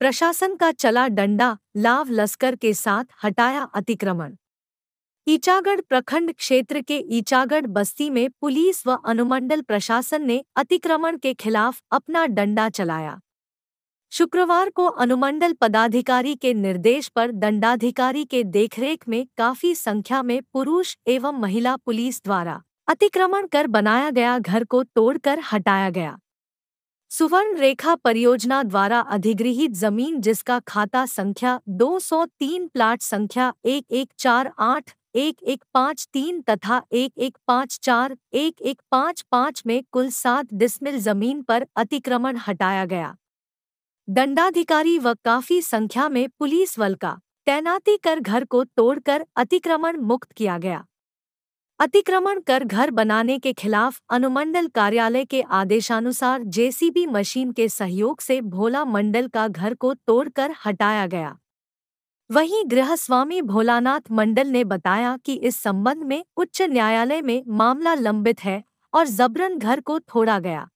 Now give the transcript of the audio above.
प्रशासन का चला डंडा लाव लस्कर के साथ हटाया अतिक्रमण ईचागढ़ प्रखंड क्षेत्र के ईचागढ़ बस्ती में पुलिस व अनुमंडल प्रशासन ने अतिक्रमण के खिलाफ अपना डंडा चलाया शुक्रवार को अनुमंडल पदाधिकारी के निर्देश पर दंडाधिकारी के देखरेख में काफी संख्या में पुरुष एवं महिला पुलिस द्वारा अतिक्रमण कर बनाया गया घर को तोड़कर हटाया गया सुवर्ण रेखा परियोजना द्वारा अधिग्रहित जमीन जिसका खाता संख्या 203 प्लाट संख्या एक एक चार आठ एक एक पाँच तीन तथा एक एक पाँच चार एक एक पाँच पाँच में कुल सात डिस्मिल जमीन पर अतिक्रमण हटाया गया दंडाधिकारी व काफी संख्या में पुलिस बल का तैनाती कर घर को तोड़कर अतिक्रमण मुक्त किया गया अतिक्रमण कर घर बनाने के खिलाफ अनुमंडल कार्यालय के आदेशानुसार जेसीबी मशीन के सहयोग से भोला मंडल का घर को तोड़कर हटाया गया वहीं गृहस्वामी भोलानाथ मंडल ने बताया कि इस संबंध में उच्च न्यायालय में मामला लंबित है और जबरन घर को थोड़ा गया